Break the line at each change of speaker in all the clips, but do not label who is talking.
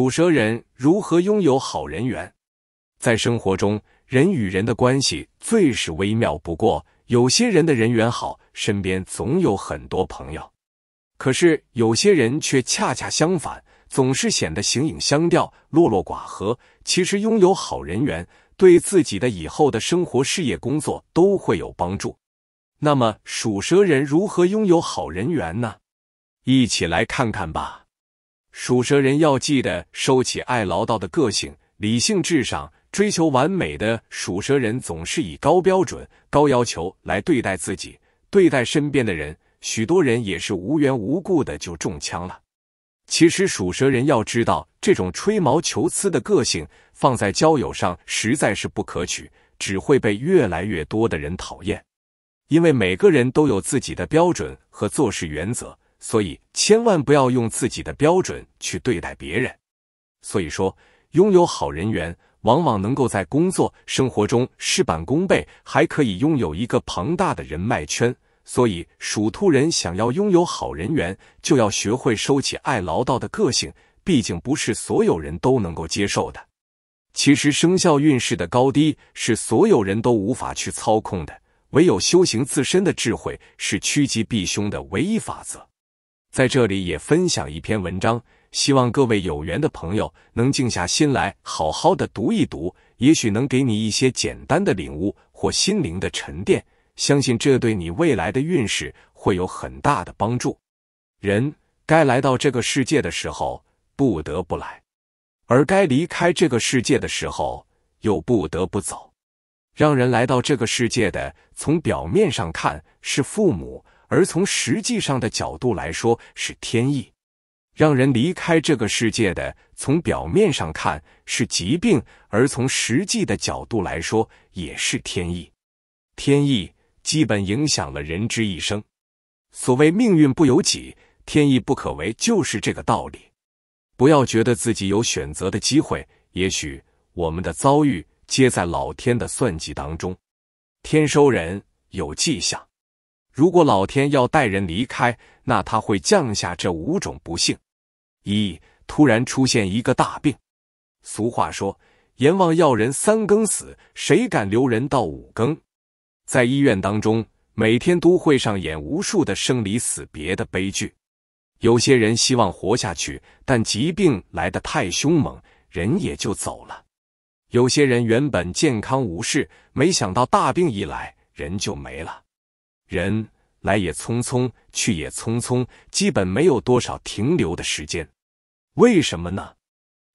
属蛇人如何拥有好人缘？在生活中，人与人的关系最是微妙。不过，有些人的人缘好，身边总有很多朋友；可是，有些人却恰恰相反，总是显得形影相吊、落落寡合。其实，拥有好人缘，对自己的以后的生活、事业、工作都会有帮助。那么，属蛇人如何拥有好人缘呢？一起来看看吧。属蛇人要记得收起爱唠叨的个性，理性至上，追求完美的属蛇人总是以高标准、高要求来对待自己，对待身边的人。许多人也是无缘无故的就中枪了。其实属蛇人要知道，这种吹毛求疵的个性放在交友上实在是不可取，只会被越来越多的人讨厌。因为每个人都有自己的标准和做事原则。所以千万不要用自己的标准去对待别人。所以说，拥有好人缘，往往能够在工作生活中事半功倍，还可以拥有一个庞大的人脉圈。所以属兔人想要拥有好人缘，就要学会收起爱唠叨的个性，毕竟不是所有人都能够接受的。其实生肖运势的高低是所有人都无法去操控的，唯有修行自身的智慧是趋吉避凶的唯一法则。在这里也分享一篇文章，希望各位有缘的朋友能静下心来好好的读一读，也许能给你一些简单的领悟或心灵的沉淀。相信这对你未来的运势会有很大的帮助。人该来到这个世界的时候不得不来，而该离开这个世界的时候又不得不走。让人来到这个世界的，从表面上看是父母。而从实际上的角度来说，是天意，让人离开这个世界的。从表面上看是疾病，而从实际的角度来说也是天意。天意基本影响了人之一生。所谓命运不由己，天意不可违，就是这个道理。不要觉得自己有选择的机会，也许我们的遭遇皆在老天的算计当中。天收人有迹象。如果老天要带人离开，那他会降下这五种不幸：一、突然出现一个大病。俗话说，阎王要人三更死，谁敢留人到五更？在医院当中，每天都会上演无数的生离死别的悲剧。有些人希望活下去，但疾病来得太凶猛，人也就走了；有些人原本健康无事，没想到大病一来，人就没了。人来也匆匆，去也匆匆，基本没有多少停留的时间。为什么呢？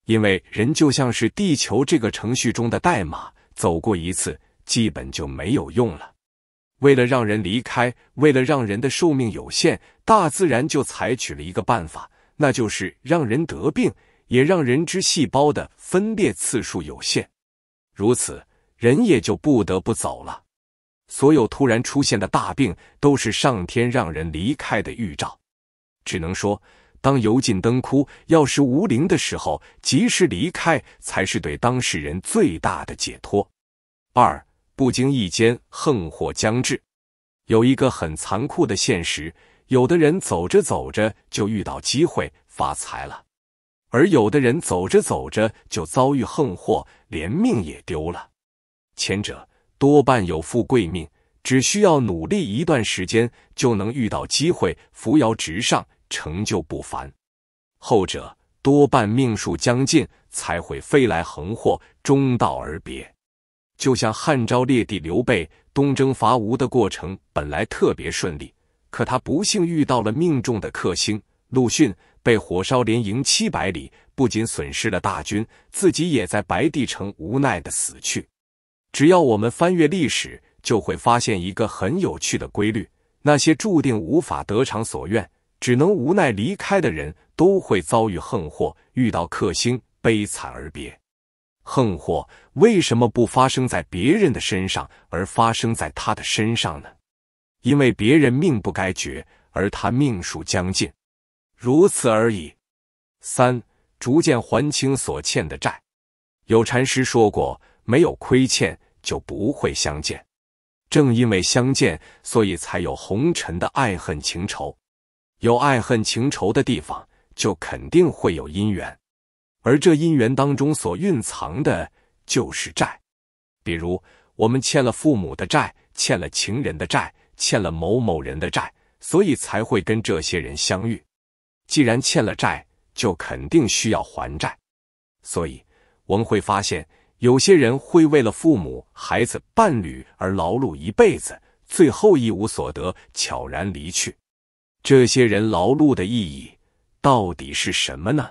因为人就像是地球这个程序中的代码，走过一次，基本就没有用了。为了让人离开，为了让人的寿命有限，大自然就采取了一个办法，那就是让人得病，也让人之细胞的分裂次数有限。如此，人也就不得不走了。所有突然出现的大病，都是上天让人离开的预兆。只能说，当油尽灯枯、药石无灵的时候，及时离开才是对当事人最大的解脱。二，不经意间横祸将至。有一个很残酷的现实：有的人走着走着就遇到机会发财了，而有的人走着走着就遭遇横祸，连命也丢了。前者。多半有富贵命，只需要努力一段时间，就能遇到机会，扶摇直上，成就不凡。后者多半命数将尽，才会飞来横祸，终道而别。就像汉昭烈帝刘备东征伐吴的过程，本来特别顺利，可他不幸遇到了命中的克星陆逊，被火烧连营七百里，不仅损失了大军，自己也在白帝城无奈的死去。只要我们翻阅历史，就会发现一个很有趣的规律：那些注定无法得偿所愿、只能无奈离开的人，都会遭遇横祸，遇到克星，悲惨而别。横祸为什么不发生在别人的身上，而发生在他的身上呢？因为别人命不该绝，而他命数将尽，如此而已。三，逐渐还清所欠的债。有禅师说过。没有亏欠就不会相见，正因为相见，所以才有红尘的爱恨情仇。有爱恨情仇的地方，就肯定会有姻缘，而这姻缘当中所蕴藏的就是债。比如，我们欠了父母的债，欠了情人的债，欠了某某人的债，所以才会跟这些人相遇。既然欠了债，就肯定需要还债，所以我们会发现。有些人会为了父母、孩子、伴侣而劳碌一辈子，最后一无所得，悄然离去。这些人劳碌的意义到底是什么呢？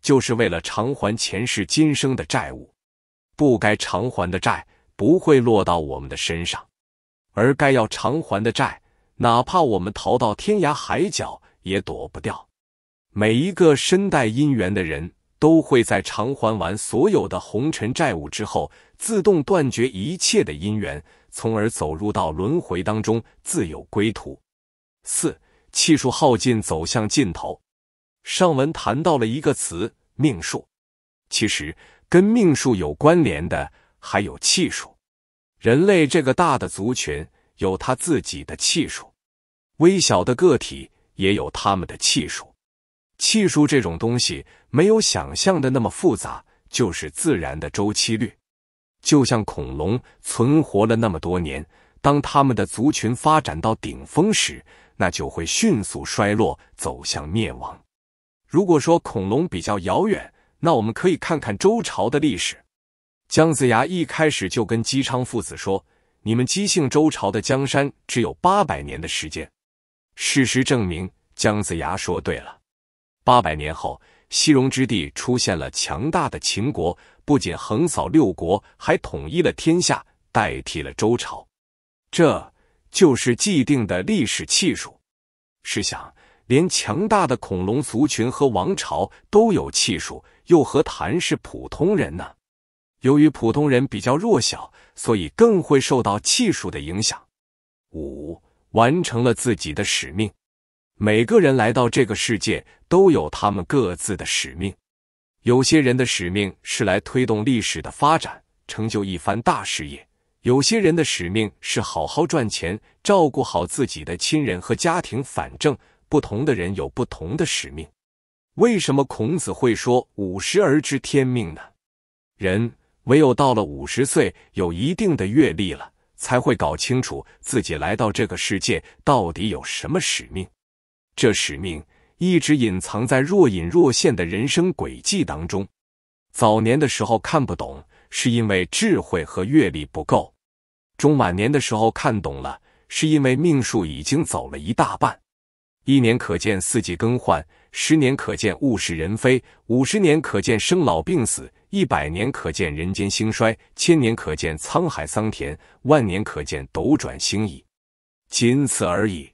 就是为了偿还前世今生的债务。不该偿还的债不会落到我们的身上，而该要偿还的债，哪怕我们逃到天涯海角也躲不掉。每一个身带姻缘的人。都会在偿还完所有的红尘债务之后，自动断绝一切的因缘，从而走入到轮回当中，自有归途。四气数耗尽，走向尽头。上文谈到了一个词“命数”，其实跟命数有关联的还有气数。人类这个大的族群有他自己的气数，微小的个体也有他们的气数。气数这种东西没有想象的那么复杂，就是自然的周期律。就像恐龙存活了那么多年，当他们的族群发展到顶峰时，那就会迅速衰落，走向灭亡。如果说恐龙比较遥远，那我们可以看看周朝的历史。姜子牙一开始就跟姬昌父子说：“你们姬姓周朝的江山只有八百年的时间。”事实证明，姜子牙说对了。八百年后，西戎之地出现了强大的秦国，不仅横扫六国，还统一了天下，代替了周朝。这就是既定的历史气数。试想，连强大的恐龙族群和王朝都有气数，又何谈是普通人呢？由于普通人比较弱小，所以更会受到气数的影响。五，完成了自己的使命。每个人来到这个世界都有他们各自的使命。有些人的使命是来推动历史的发展，成就一番大事业；有些人的使命是好好赚钱，照顾好自己的亲人和家庭。反正不同的人有不同的使命。为什么孔子会说“五十而知天命”呢？人唯有到了五十岁，有一定的阅历了，才会搞清楚自己来到这个世界到底有什么使命。这使命一直隐藏在若隐若现的人生轨迹当中。早年的时候看不懂，是因为智慧和阅历不够；中晚年的时候看懂了，是因为命数已经走了一大半。一年可见四季更换，十年可见物是人非，五十年可见生老病死，一百年可见人间兴衰，千年可见沧海桑田，万年可见斗转星移，仅此而已。